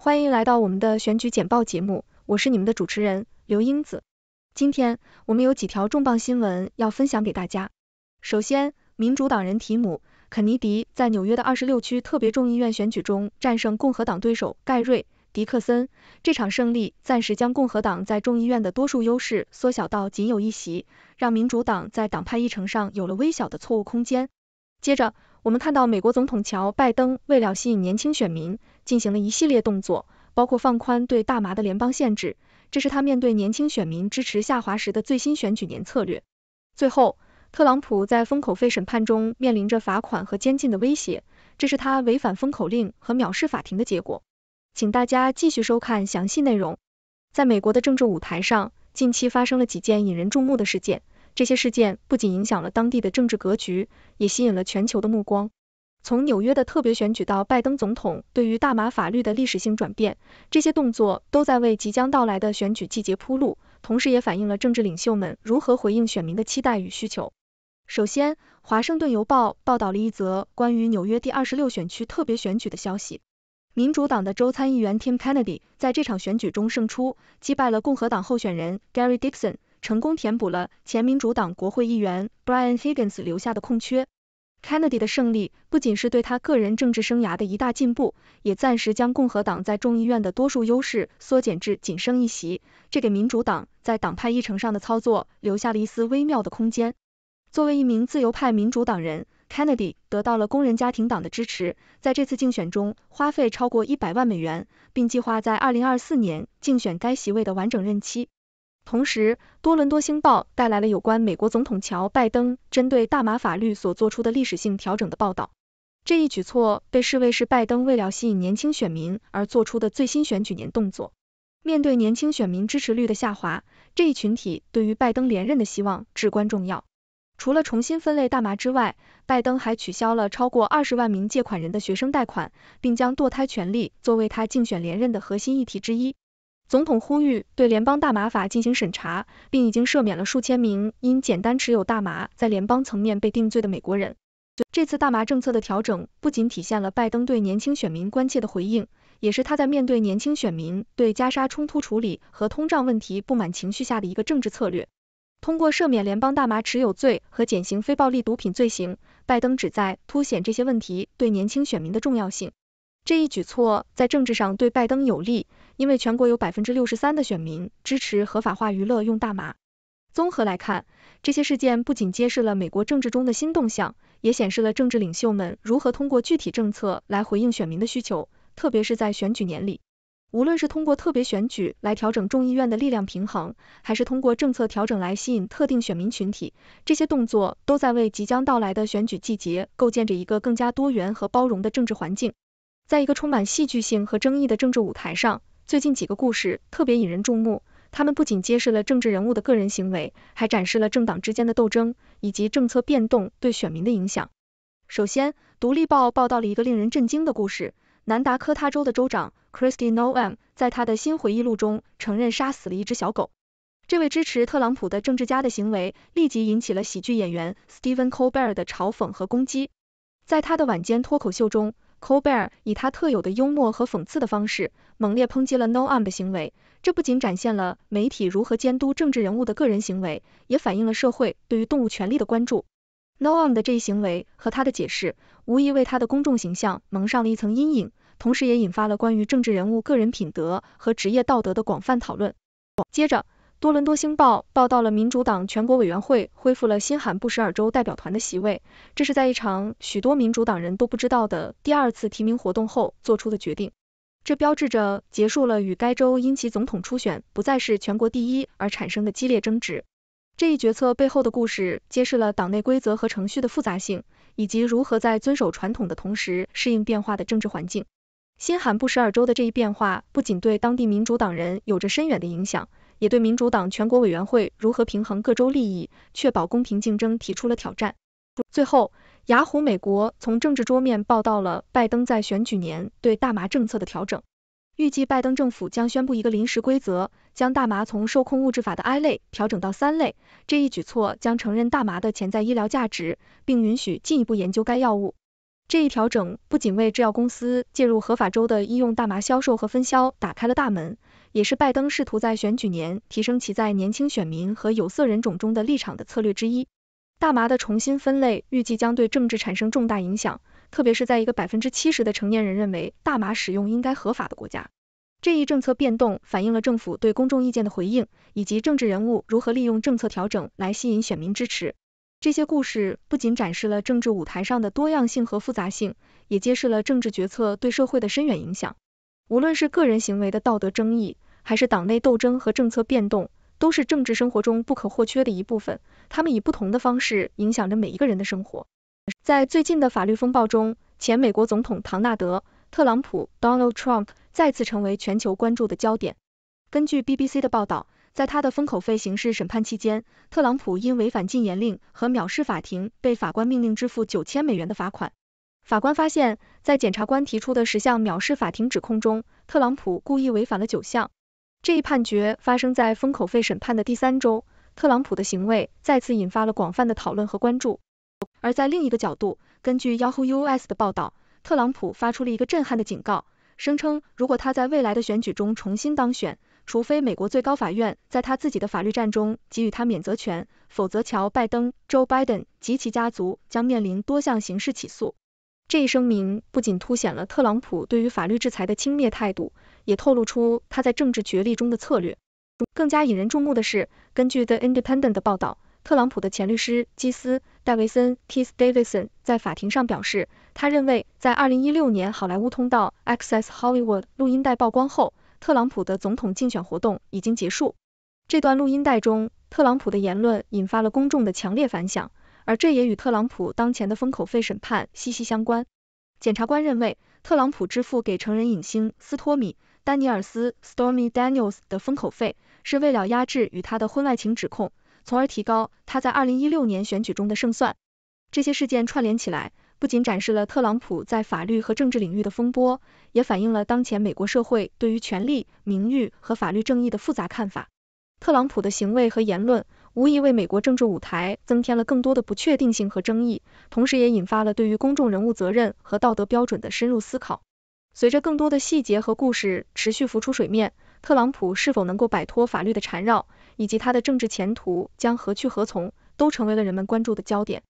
欢迎来到我们的选举简报节目，我是你们的主持人刘英子。今天我们有几条重磅新闻要分享给大家。首先，民主党人提姆·肯尼迪在纽约的二十六区特别众议院选举中战胜共和党对手盖瑞·迪克森，这场胜利暂时将共和党在众议院的多数优势缩小到仅有一席，让民主党在党派议程上有了微小的错误空间。接着，我们看到美国总统乔拜登为了吸引年轻选民，进行了一系列动作，包括放宽对大麻的联邦限制，这是他面对年轻选民支持下滑时的最新选举年策略。最后，特朗普在封口费审判中面临着罚款和监禁的威胁，这是他违反封口令和藐视法庭的结果。请大家继续收看详细内容。在美国的政治舞台上，近期发生了几件引人注目的事件。这些事件不仅影响了当地的政治格局，也吸引了全球的目光。从纽约的特别选举到拜登总统对于大麻法律的历史性转变，这些动作都在为即将到来的选举季节铺路，同时也反映了政治领袖们如何回应选民的期待与需求。首先，《华盛顿邮报》报道了一则关于纽约第二十六选区特别选举的消息，民主党的州参议员 Tim Kennedy 在这场选举中胜出，击败了共和党候选人 Gary Dixon。成功填补了前民主党国会议员 Brian Higgins 留下的空缺。Kennedy 的胜利不仅是对他个人政治生涯的一大进步，也暂时将共和党在众议院的多数优势缩减至仅剩一席，这给民主党在党派议程上的操作留下了一丝微妙的空间。作为一名自由派民主党人，Kennedy 得到了工人家庭党的支持，在这次竞选中花费超过一百万美元，并计划在二零二四年竞选该席位的完整任期。同时，多伦多星报带来了有关美国总统乔拜登针对大麻法律所做出的历史性调整的报道。这一举措被视为是拜登为了吸引年轻选民而做出的最新选举年动作。面对年轻选民支持率的下滑，这一群体对于拜登连任的希望至关重要。除了重新分类大麻之外，拜登还取消了超过二十万名借款人的学生贷款，并将堕胎权利作为他竞选连任的核心议题之一。总统呼吁对联邦大麻法进行审查，并已经赦免了数千名因简单持有大麻在联邦层面被定罪的美国人。这次大麻政策的调整不仅体现了拜登对年轻选民关切的回应，也是他在面对年轻选民对加沙冲突处理和通胀问题不满情绪下的一个政治策略。通过赦免联邦大麻持有罪和减刑非暴力毒品罪行，拜登旨在凸显这些问题对年轻选民的重要性。这一举措在政治上对拜登有利，因为全国有百分之六十三的选民支持合法化娱乐用大麻。综合来看，这些事件不仅揭示了美国政治中的新动向，也显示了政治领袖们如何通过具体政策来回应选民的需求，特别是在选举年里。无论是通过特别选举来调整众议院的力量平衡，还是通过政策调整来吸引特定选民群体，这些动作都在为即将到来的选举季节构建着一个更加多元和包容的政治环境。在一个充满戏剧性和争议的政治舞台上，最近几个故事特别引人注目。他们不仅揭示了政治人物的个人行为，还展示了政党之间的斗争以及政策变动对选民的影响。首先，《独立报》报道了一个令人震惊的故事：南达科他州的州长 c h r i s t i Noem 在他的新回忆录中承认杀死了一只小狗。这位支持特朗普的政治家的行为立即引起了喜剧演员 Stephen Colbert 的嘲讽和攻击，在他的晚间脱口秀中。Colbert 以他特有的幽默和讽刺的方式，猛烈抨击了 Noam 的行为。这不仅展现了媒体如何监督政治人物的个人行为，也反映了社会对于动物权利的关注。Noam 的这一行为和他的解释，无疑为他的公众形象蒙上了一层阴影，同时也引发了关于政治人物个人品德和职业道德的广泛讨论。接着多伦多星报报道了民主党全国委员会恢复了新罕布什尔州代表团的席位，这是在一场许多民主党人都不知道的第二次提名活动后做出的决定。这标志着结束了与该州因其总统初选不再是全国第一而产生的激烈争执。这一决策背后的故事揭示了党内规则和程序的复杂性，以及如何在遵守传统的同时适应变化的政治环境。新罕布什尔州的这一变化不仅对当地民主党人有着深远的影响。也对民主党全国委员会如何平衡各州利益、确保公平竞争提出了挑战。最后，雅虎美国从政治桌面报道了拜登在选举年对大麻政策的调整。预计拜登政府将宣布一个临时规则，将大麻从受控物质法的 I 类调整到三类。这一举措将承认大麻的潜在医疗价值，并允许进一步研究该药物。这一调整不仅为制药公司介入合法州的医用大麻销售和分销打开了大门。也是拜登试图在选举年提升其在年轻选民和有色人种中的立场的策略之一。大麻的重新分类预计将对政治产生重大影响，特别是在一个百分之七十的成年人认为大麻使用应该合法的国家。这一政策变动反映了政府对公众意见的回应，以及政治人物如何利用政策调整来吸引选民支持。这些故事不仅展示了政治舞台上的多样性和复杂性，也揭示了政治决策对社会的深远影响。无论是个人行为的道德争议，还是党内斗争和政策变动，都是政治生活中不可或缺的一部分。他们以不同的方式影响着每一个人的生活。在最近的法律风暴中，前美国总统唐纳德·特朗普 （Donald Trump） 再次成为全球关注的焦点。根据 BBC 的报道，在他的封口费刑事审判期间，特朗普因违反禁言令和藐视法庭，被法官命令支付九千美元的罚款。法官发现，在检察官提出的十项藐视法庭指控中，特朗普故意违反了九项。这一判决发生在封口费审判的第三周，特朗普的行为再次引发了广泛的讨论和关注。而在另一个角度，根据 Yahoo US 的报道，特朗普发出了一个震撼的警告，声称如果他在未来的选举中重新当选，除非美国最高法院在他自己的法律战中给予他免责权，否则乔拜登 （Joe Biden） 及其家族将面临多项刑事起诉。这一声明不仅凸显了特朗普对于法律制裁的轻蔑态度，也透露出他在政治角力中的策略。更加引人注目的是，根据 The Independent 的报道，特朗普的前律师基斯·戴维森 Keith Davidson 在法庭上表示，他认为在2016年好莱坞通道 Access Hollywood 录音带曝光后，特朗普的总统竞选活动已经结束。这段录音带中，特朗普的言论引发了公众的强烈反响。而这也与特朗普当前的封口费审判息息相关。检察官认为，特朗普支付给成人影星斯托米·丹尼尔斯 （Stormy Daniels） 的封口费，是为了压制与他的婚外情指控，从而提高他在二零一六年选举中的胜算。这些事件串联起来，不仅展示了特朗普在法律和政治领域的风波，也反映了当前美国社会对于权力、名誉和法律正义的复杂看法。特朗普的行为和言论。无疑为美国政治舞台增添了更多的不确定性和争议，同时也引发了对于公众人物责任和道德标准的深入思考。随着更多的细节和故事持续浮出水面，特朗普是否能够摆脱法律的缠绕，以及他的政治前途将何去何从，都成为了人们关注的焦点。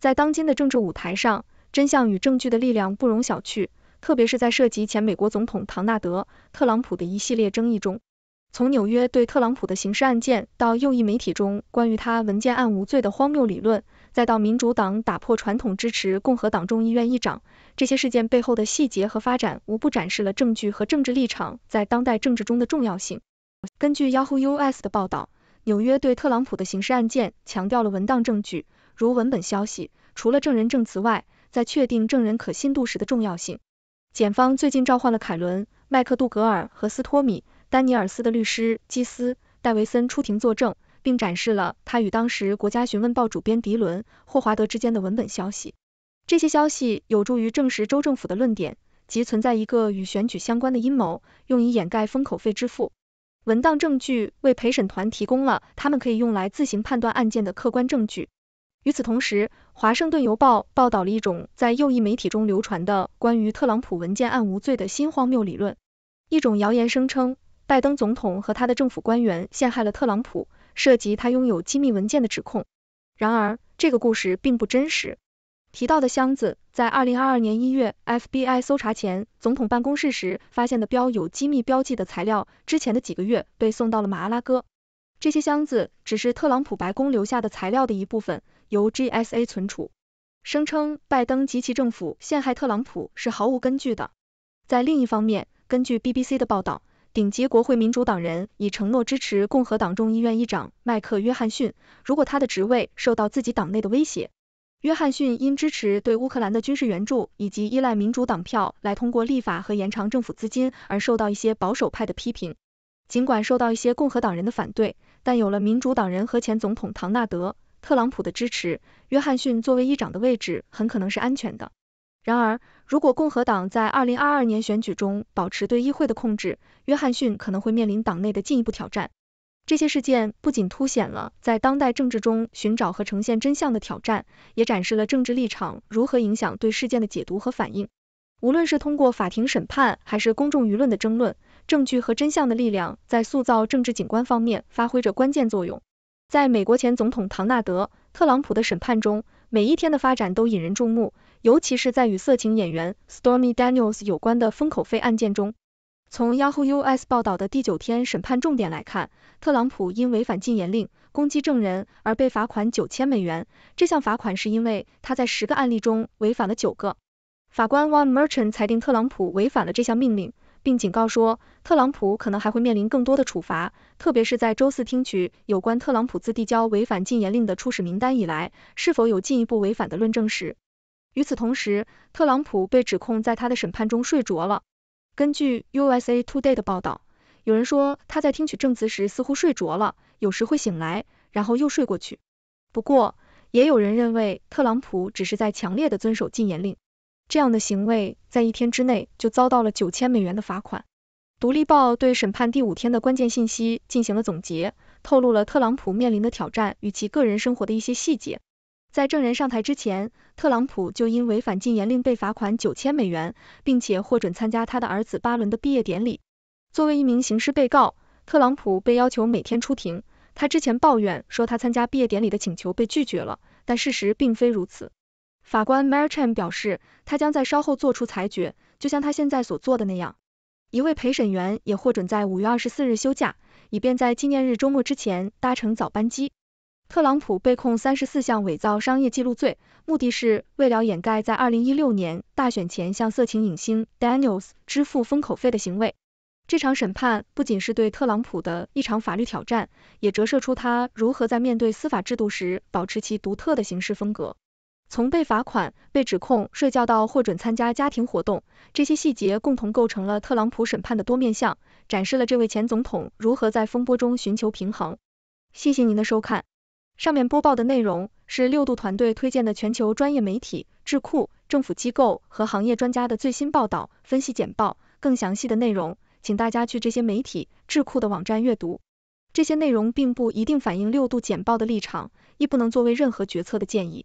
在当今的政治舞台上，真相与证据的力量不容小觑，特别是在涉及前美国总统唐纳德·特朗普的一系列争议中。从纽约对特朗普的刑事案件，到右翼媒体中关于他文件案无罪的荒谬理论，再到民主党打破传统支持共和党众议院议长，这些事件背后的细节和发展，无不展示了证据和政治立场在当代政治中的重要性。根据 Yahoo US 的报道，纽约对特朗普的刑事案件强调了文档证据，如文本消息，除了证人证词外，在确定证人可信度时的重要性。检方最近召唤了凯伦、麦克杜格尔和斯托米。丹尼尔斯的律师基斯·戴维森出庭作证，并展示了他与当时《国家询问报》主编迪伦·霍华德之间的文本消息。这些消息有助于证实州政府的论点，即存在一个与选举相关的阴谋，用以掩盖封口费支付。文档证据为陪审团提供了他们可以用来自行判断案件的客观证据。与此同时，《华盛顿邮报》报道了一种在右翼媒体中流传的关于特朗普文件案无罪的新荒谬理论。一种谣言声称。拜登总统和他的政府官员陷害了特朗普，涉及他拥有机密文件的指控。然而，这个故事并不真实。提到的箱子，在二零二二年一月 FBI 搜查前总统办公室时发现的标有机密标记的材料，之前的几个月被送到了马阿拉哥。这些箱子只是特朗普白宫留下的材料的一部分，由 GSA 存储。声称拜登及其政府陷害特朗普是毫无根据的。在另一方面，根据 BBC 的报道。顶级国会民主党人已承诺支持共和党众议院议长迈克·约翰逊，如果他的职位受到自己党内的威胁。约翰逊因支持对乌克兰的军事援助以及依赖民主党票来通过立法和延长政府资金而受到一些保守派的批评。尽管受到一些共和党人的反对，但有了民主党人和前总统唐纳德·特朗普的支持，约翰逊作为议长的位置很可能是安全的。然而，如果共和党在二零二二年选举中保持对议会的控制，约翰逊可能会面临党内的进一步挑战。这些事件不仅凸显了在当代政治中寻找和呈现真相的挑战，也展示了政治立场如何影响对事件的解读和反应。无论是通过法庭审判还是公众舆论的争论，证据和真相的力量在塑造政治景观方面发挥着关键作用。在美国前总统唐纳德·特朗普的审判中。每一天的发展都引人注目，尤其是在与色情演员 Stormy Daniels 有关的封口费案件中。从 Yahoo US 报道的第九天审判重点来看，特朗普因违反禁言令、攻击证人而被罚款九千美元。这项罚款是因为他在十个案例中违反了九个。法官 One Merchan t 裁定特朗普违反了这项命令。并警告说，特朗普可能还会面临更多的处罚，特别是在周四听取有关特朗普自递交违反禁言令的初始名单以来是否有进一步违反的论证时。与此同时，特朗普被指控在他的审判中睡着了。根据 USA Today 的报道，有人说他在听取证词时似乎睡着了，有时会醒来，然后又睡过去。不过，也有人认为特朗普只是在强烈的遵守禁言令。这样的行为在一天之内就遭到了九千美元的罚款。独立报对审判第五天的关键信息进行了总结，透露了特朗普面临的挑战与其个人生活的一些细节。在证人上台之前，特朗普就因违反禁言令被罚款九千美元，并且获准参加他的儿子巴伦的毕业典礼。作为一名刑事被告，特朗普被要求每天出庭。他之前抱怨说他参加毕业典礼的请求被拒绝了，但事实并非如此。法官 Merriman 表示，他将在稍后做出裁决，就像他现在所做的那样。一位陪审员也获准在五月二十四日休假，以便在纪念日周末之前搭乘早班机。特朗普被控三十四项伪造商业记录罪，目的是为了掩盖在二零一六年大选前向色情影星 Daniels 支付封口费的行为。这场审判不仅是对特朗普的一场法律挑战，也折射出他如何在面对司法制度时保持其独特的行事风格。从被罚款、被指控睡觉到获准参加家庭活动，这些细节共同构成了特朗普审判的多面相，展示了这位前总统如何在风波中寻求平衡。谢谢您的收看。上面播报的内容是六度团队推荐的全球专业媒体、智库、政府机构和行业专家的最新报道、分析简报。更详细的内容，请大家去这些媒体、智库的网站阅读。这些内容并不一定反映六度简报的立场，亦不能作为任何决策的建议。